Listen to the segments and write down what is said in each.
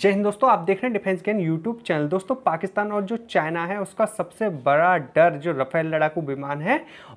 जय हिंद दोस्तों आप देख रहे हैं डिफेंस गेन यूट्यूब चैनल दोस्तों पाकिस्तान और जो चाइना है उसका सबसे बड़ा डर जो रफेल लड़ाकू विमान है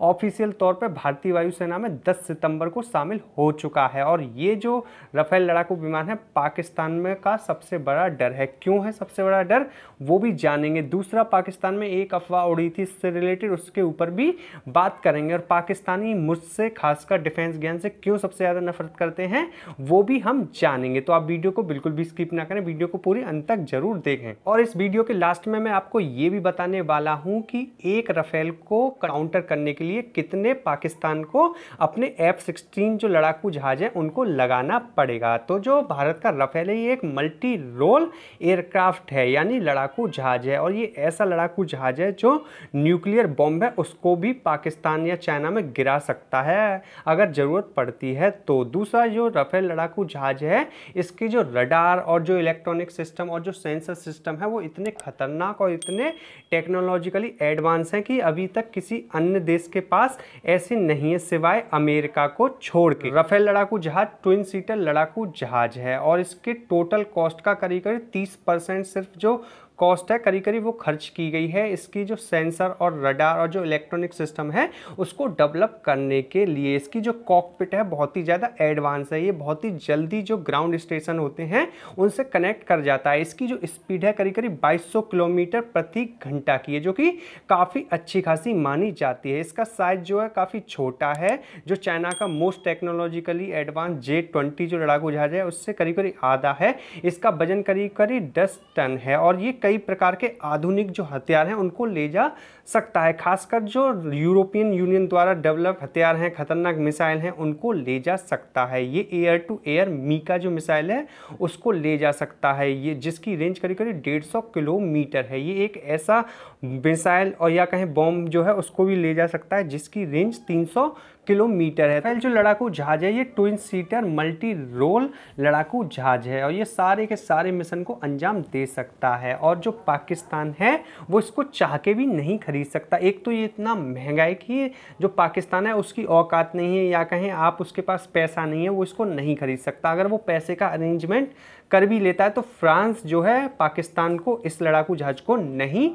ऑफिशियल तौर पर भारतीय वायुसेना में 10 सितंबर को शामिल हो चुका है और ये जो रफेल लड़ाकू विमान है पाकिस्तान में का सबसे बड़ा डर है क्यों है सबसे बड़ा डर वो भी जानेंगे दूसरा पाकिस्तान में एक अफवाह उड़ी थी इससे रिलेटेड उसके ऊपर भी बात करेंगे और पाकिस्तानी मुझसे खासकर डिफेंस गैन से क्यों सबसे ज़्यादा नफरत करते हैं वो भी हम जानेंगे तो आप वीडियो को बिल्कुल भी स्किप ना करें वीडियो को पूरी अंत तक जरूर देखें और इस वीडियो के लास्ट में मैं आपको ये भी बताने वाला हूँ कि एक रफेल को काउंटर करने के लिए कितने पाकिस्तान को अपने एफ सिक्सटीन जो लड़ाकू जहाज हैं उनको लगाना पड़ेगा तो जो भारत का रफेल है ये एक मल्टी रोल एयरक्राफ्ट है यानी लड़ाकू जहाज है और ये ऐसा लड़ाकू जहाज है जो न्यूक्लियर बॉम्ब है उसको भी पाकिस्तान या चाइना में गिरा सकता है अगर ज़रूरत पड़ती है तो दूसरा जो रफेल लड़ाकू जहाज है इसकी जो रडार और जो इलेक्ट्रिक इलेक्ट्रॉनिक सिस्टम और जो सेंसर सिस्टम है वो इतने खतरनाक और इतने टेक्नोलॉजिकली एडवांस हैं कि अभी तक किसी अन्य देश के पास ऐसे नहीं है सिवाय अमेरिका को छोड़ के रफेल लड़ाकू जहाज ट्विन सीटर लड़ाकू जहाज है और इसके टोटल कॉस्ट का करीब करीब तीस परसेंट सिर्फ जो कॉस्ट है करीब करीब वो खर्च की गई है इसकी जो सेंसर और रडार और जो इलेक्ट्रॉनिक सिस्टम है उसको डेवलप करने के लिए इसकी जो कॉकपिट है बहुत ही ज़्यादा एडवांस है ये बहुत ही जल्दी जो ग्राउंड स्टेशन होते हैं उनसे कनेक्ट कर जाता है इसकी जो स्पीड है करीब करीब 2200 किलोमीटर प्रति घंटा की है जो कि काफ़ी अच्छी खासी मानी जाती है इसका साइज जो है काफ़ी छोटा है जो चाइना का most technologically advance J twenty जो लड़ाकू जहाज है उससे करीब करीब आधा है इसका वजन करीब करीब दस टन है और ये कई प्रकार के आधुनिक जो हथियार हैं उनको ले जा सकता है खासकर जो यूरोपियन यूनियन द्वारा डेवलप हथियार हैं खतरनाक मिसाइल हैं उनको ले जा सकता है ये एयर टू एयर मीका जो मिसाइल है उसको ले जा सकता है ये जिसकी रेंज करीब करीब डेढ़ सौ किलोमीटर है ये एक ऐसा मिसाइल और या कहें बॉम्ब जो है उसको भी ले जा सकता है जिसकी रेंज तीन किलोमीटर है तो जो लड़ाकू जहाज है ये ट्विन सीटर मल्टी रोल लड़ाकू जहाज है और ये सारे के सारे मिशन को अंजाम दे सकता है और जो पाकिस्तान है वो इसको चाह के भी नहीं खरीद सकता एक तो ये इतना महंगा है कि जो पाकिस्तान है उसकी औकात नहीं है या कहें आप उसके पास पैसा नहीं है वो इसको नहीं खरीद सकता अगर वो पैसे का अरेंजमेंट कर भी लेता है तो फ्रांस जो है पाकिस्तान को इस लड़ाकू जहाज को नहीं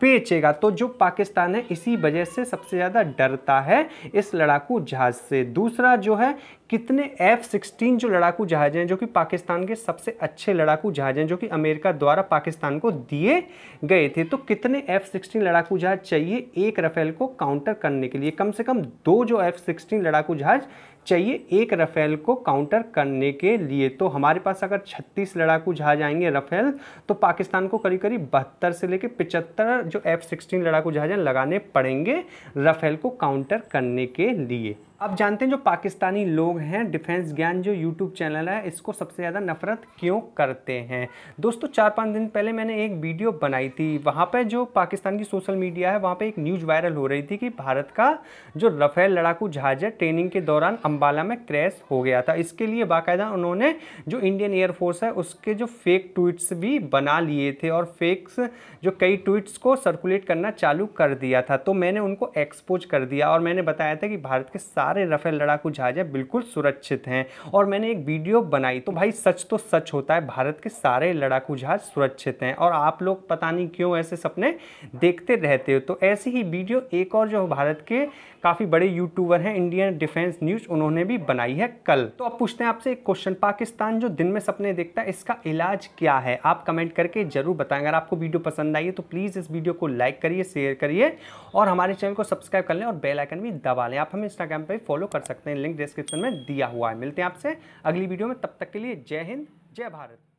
बेचेगा तो जो पाकिस्तान है इसी वजह से सबसे ज़्यादा डरता है इस लड़ाकू जहाज से दूसरा जो है कितने एफ सिक्सटीन जो लड़ाकू जहाज हैं जो कि पाकिस्तान के सबसे अच्छे लड़ाकू जहाज हैं जो कि अमेरिका द्वारा पाकिस्तान को दिए गए थे तो कितने एफ सिक्सटीन लड़ाकू जहाज चाहिए एक रफेल को काउंटर करने के लिए कम से कम दो जो एफ सिक्सटीन लड़ाकू जहाज चाहिए एक रफेल को काउंटर करने के लिए तो हमारे पास अगर 36 लड़ाकू जहाज आएंगे रफेल तो पाकिस्तान को करीब करीब बहत्तर से लेकर पिचहत्तर जो एफ सिक्सटीन लड़ाकू जहाज लगाने पड़ेंगे रफेल को काउंटर करने के लिए अब जानते हैं जो पाकिस्तानी लोग हैं डिफेंस ज्ञान जो यूट्यूब चैनल है इसको सबसे ज़्यादा नफरत क्यों करते हैं दोस्तों चार पाँच दिन पहले मैंने एक वीडियो बनाई थी वहाँ पर जो पाकिस्तान की सोशल मीडिया है वहाँ पर एक न्यूज़ वायरल हो रही थी कि भारत का जो रफेल लड़ाकू जहाज है ट्रेनिंग के दौरान अम्बाला में क्रैश हो गया था इसके लिए बाकायदा उन्होंने जो इंडियन एयरफोर्स है उसके जो फेक ट्वीट्स भी बना लिए थे और फेक्स जो कई ट्वीट्स को सर्कुलेट करना चालू कर दिया था तो मैंने उनको एक्सपोज कर दिया और मैंने बताया था कि भारत के साथ सारे रफेल लड़ाकू जहाज है बिल्कुल सुरक्षित हैं और मैंने एक वीडियो बनाई तो भाई सच तो सच होता है भारत के सारे लड़ाकू जहाज सुरक्षित हैं और आप लोग पता नहीं क्यों ऐसे सपने देखते रहते हो तो ऐसी ही वीडियो एक और जो भारत के काफ़ी बड़े यूट्यूबर हैं इंडियन डिफेंस न्यूज़ उन्होंने भी बनाई है कल तो अब पूछते हैं आपसे एक क्वेश्चन पाकिस्तान जो दिन में सपने देखता है इसका इलाज क्या है आप कमेंट करके ज़रूर बताएं अगर आपको वीडियो पसंद आई है तो प्लीज़ इस वीडियो को लाइक करिए शेयर करिए और हमारे चैनल को सब्सक्राइब कर लें और बेलाइकन भी दबा लें आप हमें इंस्टाग्राम पर पर फॉलो कर सकते हैं लिंक डिस्क्रिप्शन में दिया हुआ है मिलते हैं आपसे अगली वीडियो में तब तक के लिए जय हिंद जय भारत